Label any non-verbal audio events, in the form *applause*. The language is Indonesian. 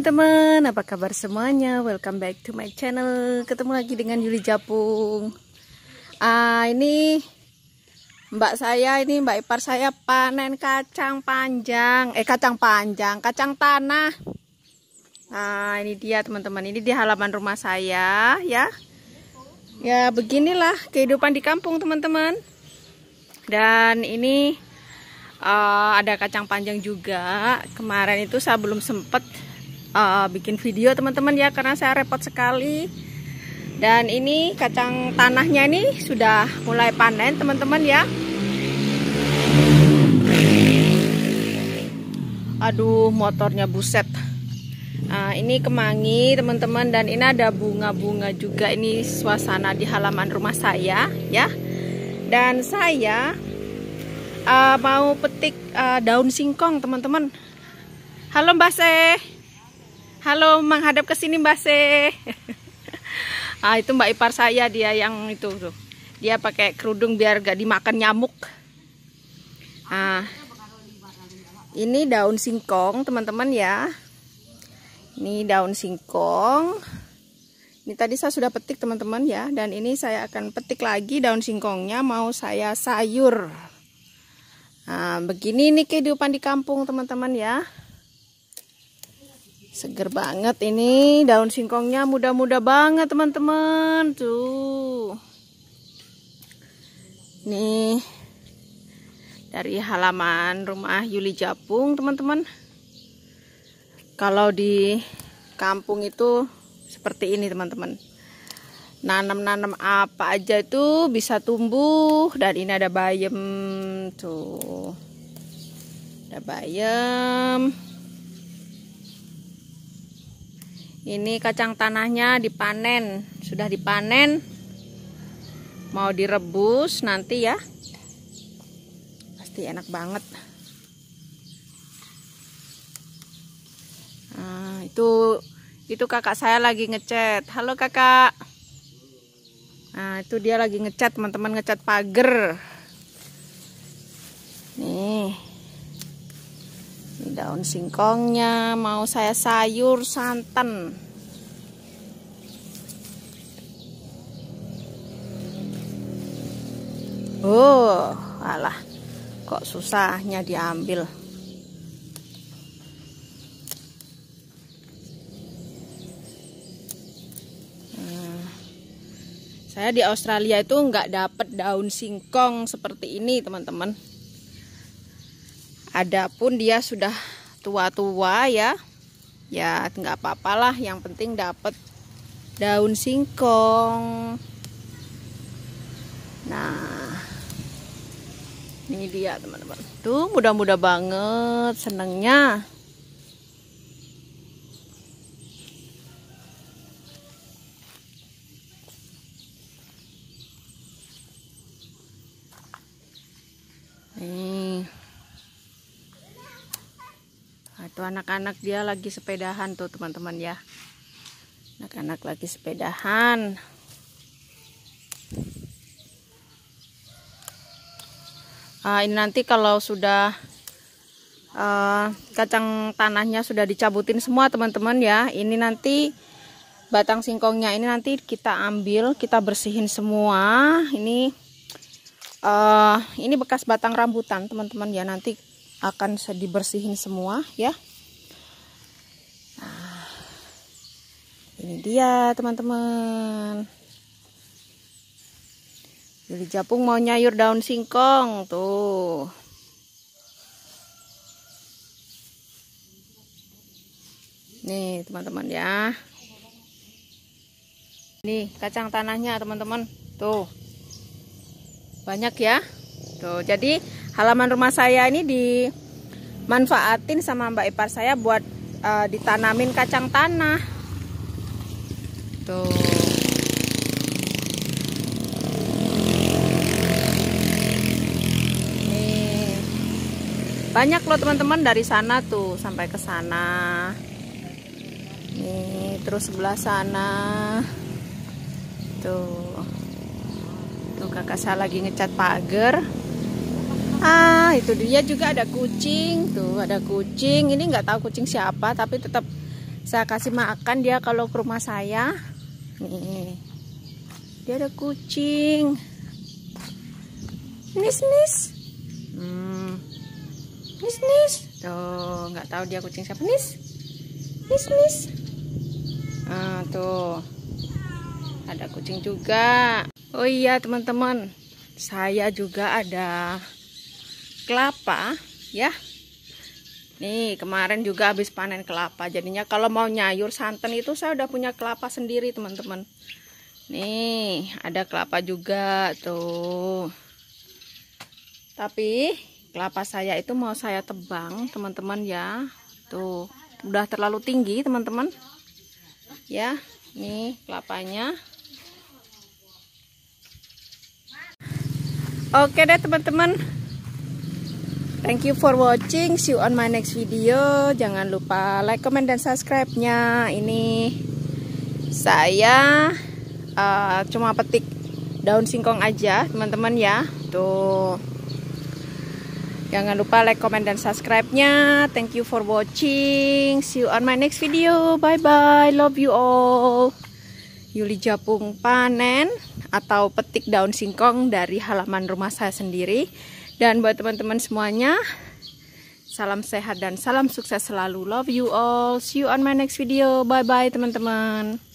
teman-teman, apa kabar semuanya? Welcome back to my channel. Ketemu lagi dengan Yuli Japung. Ah, ini Mbak saya, ini Mbak Ipar saya panen kacang panjang. Eh, kacang panjang, kacang tanah. ah ini dia teman-teman. Ini di halaman rumah saya, ya. Ya, beginilah kehidupan di kampung, teman-teman. Dan ini uh, ada kacang panjang juga. Kemarin itu saya belum sempat uh, bikin video teman-teman ya karena saya repot sekali dan ini kacang tanahnya ini sudah mulai panen teman-teman ya aduh motornya buset Nah, ini kemangi teman-teman dan ini ada bunga-bunga juga ini suasana di halaman rumah saya ya. Dan saya uh, mau petik uh, daun singkong teman-teman. Halo Mbak Se. Halo, menghadap ke sini Mbak Se. *laughs* ah, itu Mbak Ipar saya dia yang itu tuh. Dia pakai kerudung biar gak dimakan nyamuk. Ah. Ini daun singkong, teman-teman ya. Ini daun singkong. Ini tadi saya sudah petik, teman-teman ya. Dan ini saya akan petik lagi daun singkongnya mau saya sayur. Nah, begini nih kehidupan di kampung, teman-teman ya. Seger banget ini daun singkongnya muda-muda banget teman-teman. Tuh. Nih. Dari halaman rumah Yuli Japung, teman-teman. Kalau di kampung itu seperti ini, teman-teman. Nanam-nanam apa aja itu bisa tumbuh dan ini ada bayam tuh. Ada bayam. Ini kacang tanahnya dipanen, sudah dipanen. Mau direbus nanti ya. Pasti enak banget. Nah, itu itu kakak saya lagi ngecat. Halo kakak. Nah, itu dia lagi ngecat, teman-teman ngecat pagar. daun singkongnya mau saya sayur santan oh alah kok susahnya diambil hmm. saya di Australia itu nggak dapat daun singkong seperti ini teman-teman Adapun dia sudah tua-tua ya. Ya nggak apa-apalah, yang penting dapat daun singkong. Nah, ini dia teman-teman. Tuh mudah-mudah banget senengnya. tuh anak-anak dia lagi sepedahan tuh teman-teman ya anak-anak lagi sepedahan uh, ini nanti kalau sudah uh, kacang tanahnya sudah dicabutin semua teman-teman ya ini nanti batang singkongnya ini nanti kita ambil kita bersihin semua ini uh, ini bekas batang rambutan teman-teman ya nanti akan dibersihin semua ya ini dia teman-teman jadi Japung mau nyayur daun singkong tuh nih teman-teman ya nih kacang tanahnya teman-teman tuh banyak ya tuh jadi halaman rumah saya ini dimanfaatin sama Mbak Ipar saya buat uh, ditanamin kacang tanah gitu banyak loh teman-teman dari sana tuh sampai ke sana nih terus sebelah sana tuh tuh kakak saya lagi ngecat pagar ah itu dia juga ada kucing tuh ada kucing ini nggak tahu kucing siapa tapi tetap saya kasih makan dia kalau ke rumah saya nih dia ada kucing nis nis hmm. nis nis tuh nggak tahu dia kucing siapa nis nis nis ah tuh ada kucing juga oh iya teman-teman saya juga ada kelapa ya Nih, kemarin juga habis panen kelapa. Jadinya kalau mau nyayur santan itu saya udah punya kelapa sendiri, teman-teman. Nih, ada kelapa juga tuh. Tapi kelapa saya itu mau saya tebang, teman-teman ya. Tuh, udah terlalu tinggi, teman-teman. Ya, nih kelapanya. Oke deh, teman-teman. Thank you for watching. See you on my next video. Jangan lupa like, comment, dan subscribe-nya. Ini saya uh, cuma petik daun singkong aja, teman-teman ya. Tuh. Jangan lupa like, comment, dan subscribe-nya. Thank you for watching. See you on my next video. Bye-bye. Love you all. Yuli Japung panen atau petik daun singkong dari halaman rumah saya sendiri. Dan buat teman-teman semuanya, salam sehat dan salam sukses selalu. Love you all. See you on my next video. Bye-bye teman-teman.